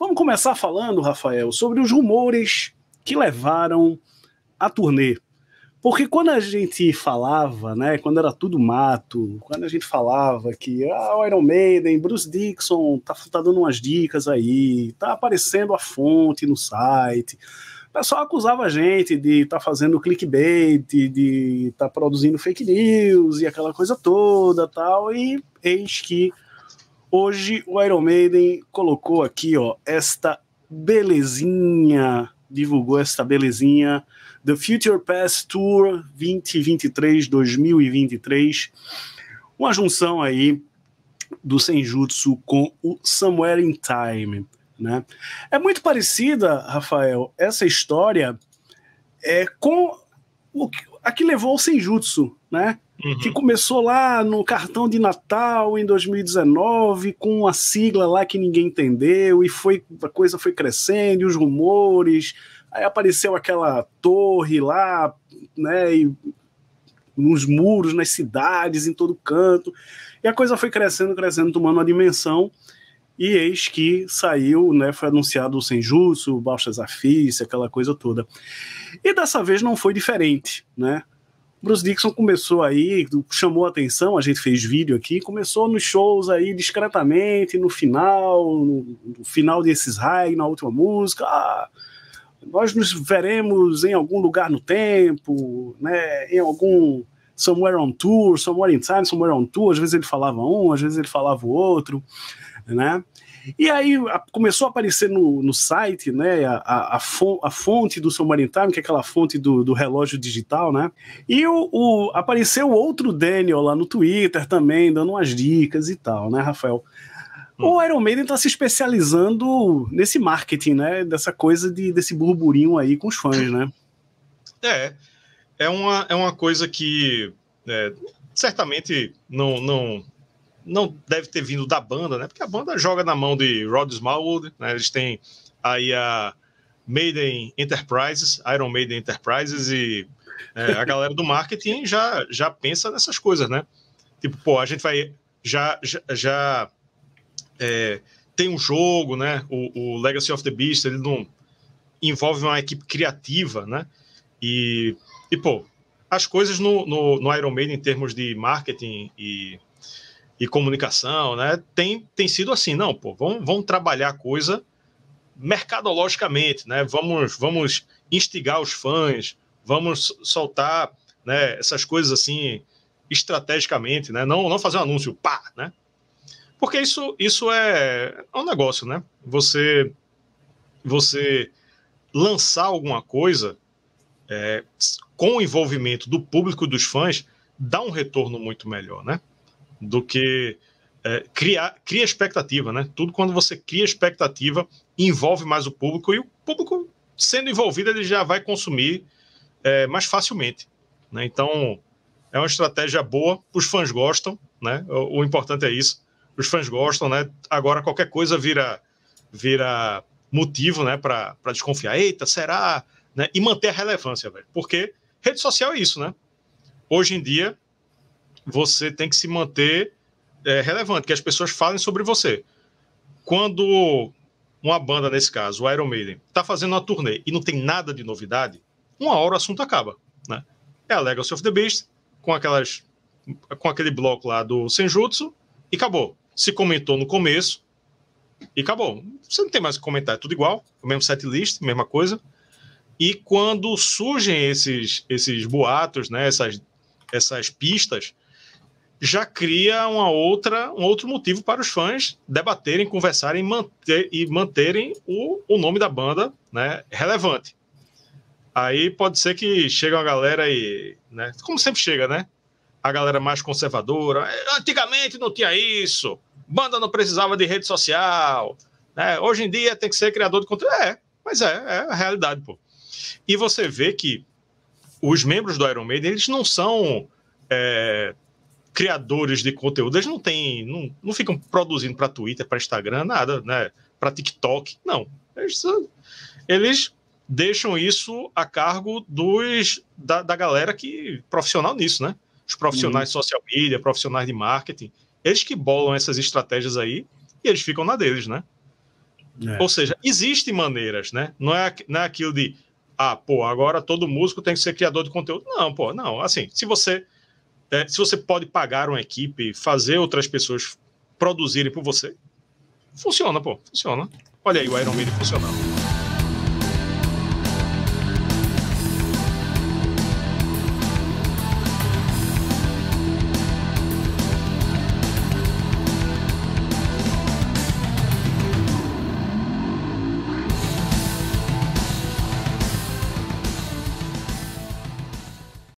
Vamos começar falando, Rafael, sobre os rumores que levaram a turnê. Porque quando a gente falava, né, quando era tudo mato, quando a gente falava que ah, o Iron Maiden, Bruce Dixon tá, tá dando umas dicas aí, tá aparecendo a fonte no site, o pessoal acusava a gente de estar tá fazendo clickbait, de estar tá produzindo fake news e aquela coisa toda tal, e eis que Hoje o Iron Maiden colocou aqui, ó, esta belezinha, divulgou esta belezinha, The Future Pass Tour 2023, 2023, uma junção aí do Senjutsu com o Somewhere in Time, né? É muito parecida, Rafael, essa história é com o, a que levou o Senjutsu, né? Uhum. Que começou lá no cartão de Natal em 2019, com uma sigla lá que ninguém entendeu, e foi a coisa foi crescendo, e os rumores. Aí apareceu aquela torre lá, né? E nos muros, nas cidades, em todo canto. E a coisa foi crescendo, crescendo, tomando uma dimensão. E eis que saiu, né, foi anunciado o Senjutsu, o Baixas Fist, aquela coisa toda. E dessa vez não foi diferente, né? Bruce Dixon começou aí, chamou atenção, a gente fez vídeo aqui, começou nos shows aí discretamente, no final, no, no final desses high, na última música. Ah, nós nos veremos em algum lugar no tempo, né, em algum somewhere on tour, somewhere in time, somewhere on tour. Às vezes ele falava um, às vezes ele falava o outro, né? E aí a, começou a aparecer no, no site, né, a, a, fo, a, fonte do seu Maritime, que é aquela fonte do, do relógio digital, né? E o, o, apareceu outro Daniel lá no Twitter também, dando umas dicas e tal, né, Rafael? Hum. O Iron Maiden está se especializando nesse marketing, né? Dessa coisa de, desse burburinho aí com os fãs, né? É. É uma, é uma coisa que é, certamente não, não, não deve ter vindo da banda, né? Porque a banda joga na mão de Rod Smallwood, né? Eles têm aí a Maiden Enterprises, Iron Maiden Enterprises e é, a galera do marketing já, já pensa nessas coisas, né? Tipo, pô, a gente vai já já, já é, tem um jogo, né? O, o, Legacy of the Beast ele não envolve uma equipe criativa, né? E, e pô, as coisas no, no, no Iron Maiden em termos de marketing e e comunicação, né? Tem, tem sido assim, não, pô, vamos, vamos trabalhar a coisa mercadologicamente, né? Vamos, vamos instigar os fãs, vamos soltar né, essas coisas assim estrategicamente, né? Não, não fazer um anúncio, pá, né? Porque isso, isso é, é um negócio, né? Você, você lançar alguma coisa é, com o envolvimento do público e dos fãs dá um retorno muito melhor, né? do que é, criar cria expectativa, né? Tudo quando você cria expectativa envolve mais o público e o público sendo envolvido ele já vai consumir é, mais facilmente, né? Então é uma estratégia boa, os fãs gostam, né? O, o importante é isso, os fãs gostam, né? Agora qualquer coisa vira vira motivo, né? Para desconfiar, eita, será? Né? E manter a relevância, velho, porque rede social é isso, né? Hoje em dia você tem que se manter é, relevante, que as pessoas falem sobre você. Quando uma banda, nesse caso, o Iron Maiden, está fazendo uma turnê e não tem nada de novidade, uma hora o assunto acaba. Né? É a Legacy of the Beast, com, aquelas, com aquele bloco lá do Senjutsu, e acabou. Se comentou no começo, e acabou. Você não tem mais o que comentar, é tudo igual, o mesmo set list, mesma coisa. E quando surgem esses, esses boatos, né, essas, essas pistas, já cria uma outra, um outro motivo para os fãs debaterem, conversarem manter, e manterem o, o nome da banda né, relevante. Aí pode ser que chegue uma galera e. Né, como sempre chega, né? A galera mais conservadora. É, antigamente não tinha isso. Banda não precisava de rede social. Né? Hoje em dia tem que ser criador de conteúdo. É, mas é, é a realidade, pô. E você vê que os membros do Iron Maiden, eles não são é, criadores de conteúdo, eles não têm, não, não ficam produzindo para Twitter, para Instagram, nada, né? Para TikTok, não. Eles, eles, deixam isso a cargo dos da, da galera que profissional nisso, né? Os profissionais uhum. de social media, profissionais de marketing, eles que bolam essas estratégias aí e eles ficam na deles, né? É. Ou seja, existem maneiras, né? Não é, não é aquilo de ah, pô, agora todo músico tem que ser criador de conteúdo. Não, pô, não. Assim, se você é, se você pode pagar uma equipe, fazer outras pessoas produzirem por você, funciona, pô, funciona. Olha aí o Iron Man funcionando.